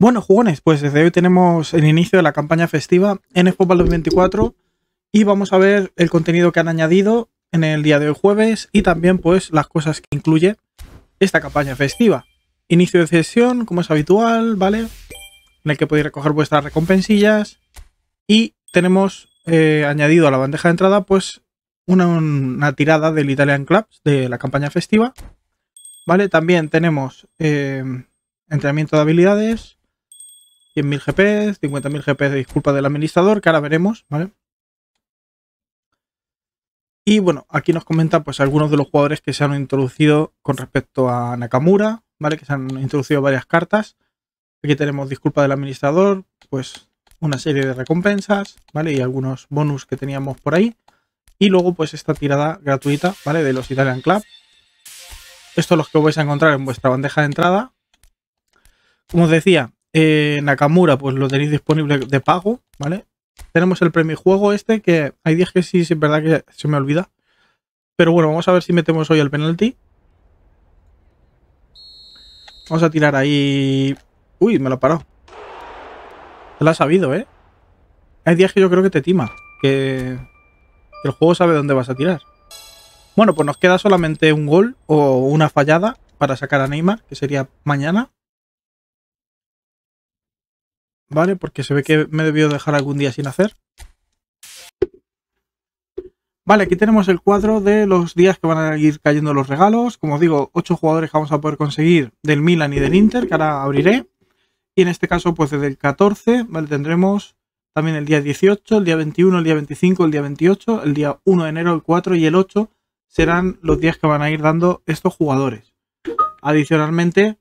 Bueno, jugones, pues desde hoy tenemos el inicio de la campaña festiva en Football 24 y vamos a ver el contenido que han añadido en el día de hoy jueves y también pues las cosas que incluye esta campaña festiva. Inicio de sesión, como es habitual, ¿vale? En el que podéis recoger vuestras recompensillas y tenemos eh, añadido a la bandeja de entrada pues una, tirada del Italian Clubs de la campaña festiva, ¿vale? También tenemos eh, entrenamiento de habilidades 100.000 GPs, 50.000 GP de disculpa del administrador, que ahora veremos, ¿vale? Y bueno, aquí nos comenta pues algunos de los jugadores que se han introducido con respecto a Nakamura, ¿vale? Que se han introducido varias cartas. Aquí tenemos disculpa del administrador, pues una serie de recompensas, ¿vale? Y algunos bonus que teníamos por ahí. Y luego pues esta tirada gratuita, ¿vale? De los Italian Club. Esto es lo que vais a encontrar en vuestra bandeja de entrada. Como os decía, eh, Nakamura, pues lo tenéis disponible de pago, ¿vale? Tenemos el premio juego este, que hay días que sí, es verdad que se me olvida. Pero bueno, vamos a ver si metemos hoy el penalti. Vamos a tirar ahí... Uy, me lo ha parado. Se lo ha sabido, ¿eh? Hay días que yo creo que te tima. Que... que el juego sabe dónde vas a tirar. Bueno, pues nos queda solamente un gol o una fallada para sacar a Neymar, que sería mañana. ¿vale? Porque se ve que me debió dejar algún día sin hacer. Vale, aquí tenemos el cuadro de los días que van a ir cayendo los regalos. Como digo, 8 jugadores que vamos a poder conseguir del Milan y del Inter, que ahora abriré. Y en este caso, pues desde el 14, ¿vale? Tendremos también el día 18, el día 21, el día 25, el día 28, el día 1 de enero, el 4 y el 8 serán los días que van a ir dando estos jugadores. Adicionalmente,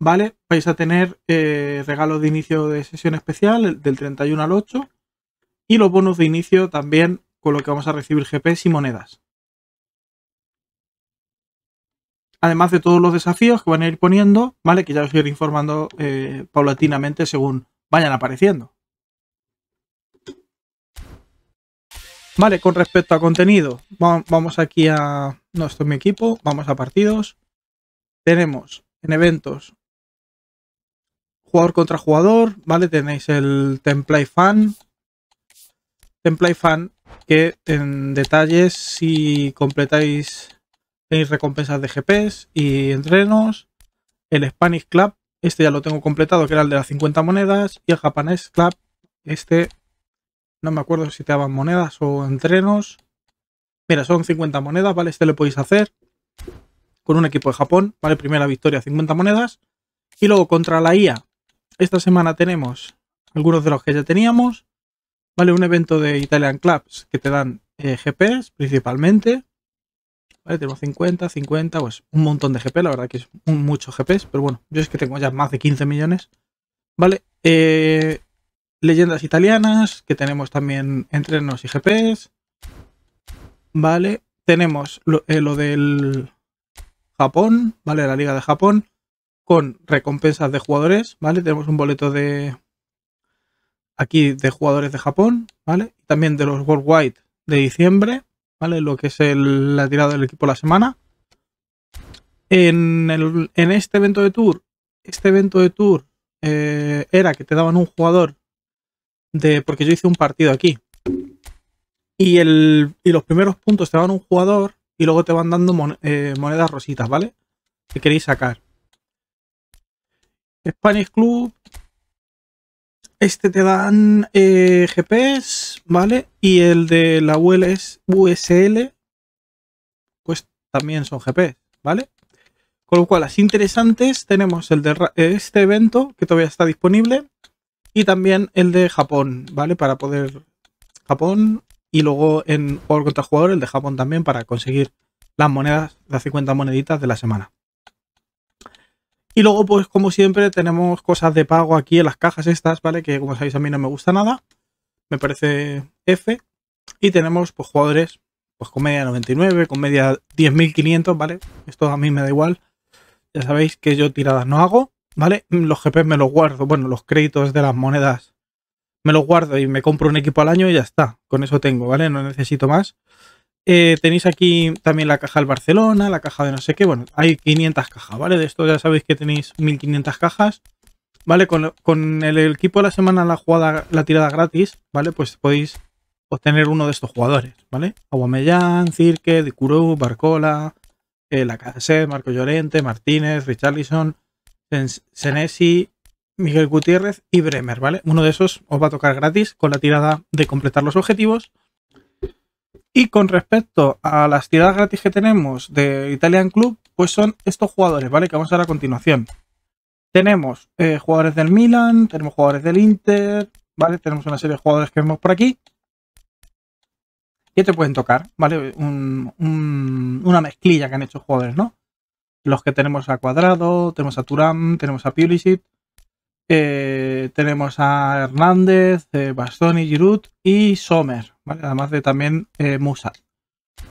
¿vale? Vais a tener eh, regalos de inicio de sesión especial del 31 al 8 y los bonos de inicio también con lo que vamos a recibir GPs y monedas. Además de todos los desafíos que van a ir poniendo, ¿vale? Que ya os iré informando eh, paulatinamente según vayan apareciendo. Vale, con respecto a contenido, vamos aquí a... nuestro equipo, vamos a partidos. Tenemos en eventos jugador contra jugador, ¿vale? Tenéis el template fan. Template fan que en detalles si completáis tenéis recompensas de GPs y entrenos. El Spanish Club, este ya lo tengo completado, que era el de las 50 monedas. Y el Japanese Club, este no me acuerdo si te daban monedas o entrenos. Mira, son 50 monedas, ¿vale? Este lo podéis hacer con un equipo de Japón, ¿vale? Primera victoria, 50 monedas. Y luego contra la IA, esta semana tenemos algunos de los que ya teníamos. ¿Vale? Un evento de Italian Clubs que te dan eh, GPs principalmente. Tenemos 50, 50, pues un montón de GP, la verdad que es mucho GPs, pero bueno, yo es que tengo ya más de 15 millones. ¿Vale? Eh, leyendas italianas, que tenemos también entrenos y GPs. ¿Vale? Tenemos lo, eh, lo del Japón, ¿vale? La Liga de Japón con recompensas de jugadores, ¿vale? Tenemos un boleto de aquí de jugadores de Japón, ¿vale? También de los Worldwide de diciembre, ¿vale? Lo que es el, la tirada del equipo la semana. En, el, en, este evento de tour, este evento de tour eh, era que te daban un jugador de... Porque yo hice un partido aquí. Y, el, y los primeros puntos te daban un jugador y luego te van dando eh, monedas rositas, ¿vale? Que queréis sacar. Spanish Club. Este te dan eh, GPS, ¿vale? Y el de la UL es USL, pues también son GPS, ¿vale? Con lo cual, las interesantes tenemos el de este evento, que todavía está disponible, y también el de Japón, ¿vale? Para poder Japón y luego en jugador contra jugador el de Japón también para conseguir las monedas, las 50 moneditas de la semana. Y luego, pues como siempre, tenemos cosas de pago aquí en las cajas estas, ¿vale? Que como sabéis a mí no me gusta nada. Me parece F. Y tenemos pues jugadores, pues con media 99, con media 10.500, ¿vale? Esto a mí me da igual. Ya sabéis que yo tiradas no hago, ¿vale? Los gp me los guardo, bueno, los créditos de las monedas me los guardo y me compro un equipo al año y ya está. Con eso tengo, ¿vale? No necesito más. Eh, tenéis aquí también la caja del Barcelona, la caja de no sé qué. Bueno, hay 500 cajas, ¿vale? De esto ya sabéis que tenéis 1500 cajas, ¿vale? Con, el, equipo de la semana, la jugada, la tirada gratis, ¿vale? Pues podéis obtener uno de estos jugadores, ¿vale? Aguamellán, Cirque, Dicurú, Barcola, eh, Lacazette, Marco Llorente, Martínez, Richarlison, Senesi, Miguel Gutiérrez y Bremer, ¿vale? Uno de esos os va a tocar gratis con la tirada de completar los objetivos y con respecto a las tiradas gratis que tenemos de Italian Club, pues son estos jugadores, ¿vale? Que vamos a ver a continuación. Tenemos eh, jugadores del Milan, tenemos jugadores del Inter, ¿vale? Tenemos una serie de jugadores que vemos por aquí. Y te pueden tocar, ¿vale? una mezclilla que han hecho jugadores, ¿no? Los que tenemos a Cuadrado, tenemos a Turam, tenemos a Pulisic, eh, tenemos a Hernández, eh, Bastoni, Giroud y Sommer, Además de también eh, Musa.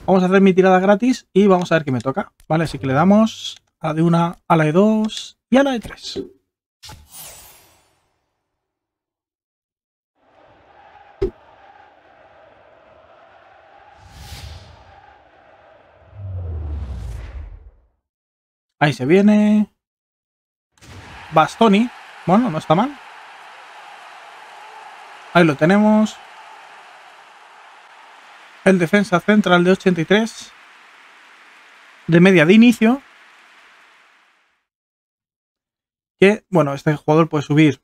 Vamos a hacer mi tirada gratis y vamos a ver qué me toca, ¿vale? Así que le damos a de una a la de dos y a la de tres. Ahí se viene. Bastoni. Bueno, no está mal. Ahí lo tenemos el defensa central de 83 de media de inicio. Que, bueno, este jugador puede subir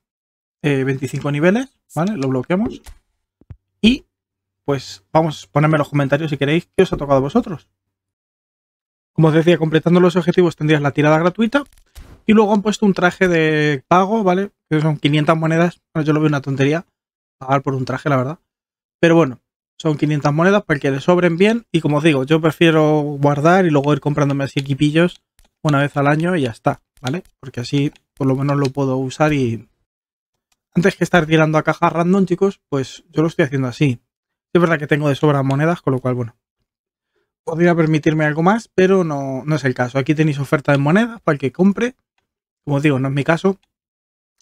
25 eh, niveles, ¿vale? Lo bloqueamos. Y, pues, vamos, a ponerme los comentarios si queréis que os ha tocado a vosotros. Como os decía, completando los objetivos tendrías la tirada gratuita. Y luego han puesto un traje de pago, ¿vale? Que son 500 monedas. Bueno, yo lo veo una tontería. Pagar por un traje, la verdad. Pero bueno, son 500 monedas para que le sobren bien. Y como os digo, yo prefiero guardar y luego ir comprándome así equipillos una vez al año y ya está, ¿vale? Porque así por lo menos lo puedo usar y... Antes que estar tirando a cajas random, chicos, pues yo lo estoy haciendo así. Es verdad que tengo de sobra monedas, con lo cual, bueno, podría permitirme algo más, pero no, no es el caso. Aquí tenéis oferta de monedas para el que compre. Como digo, no es mi caso.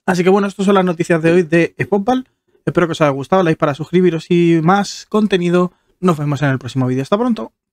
Así que bueno, estas son las noticias de hoy de Spotball. Espero que os haya gustado, like para suscribiros y más contenido. Nos vemos en el próximo vídeo. Hasta pronto.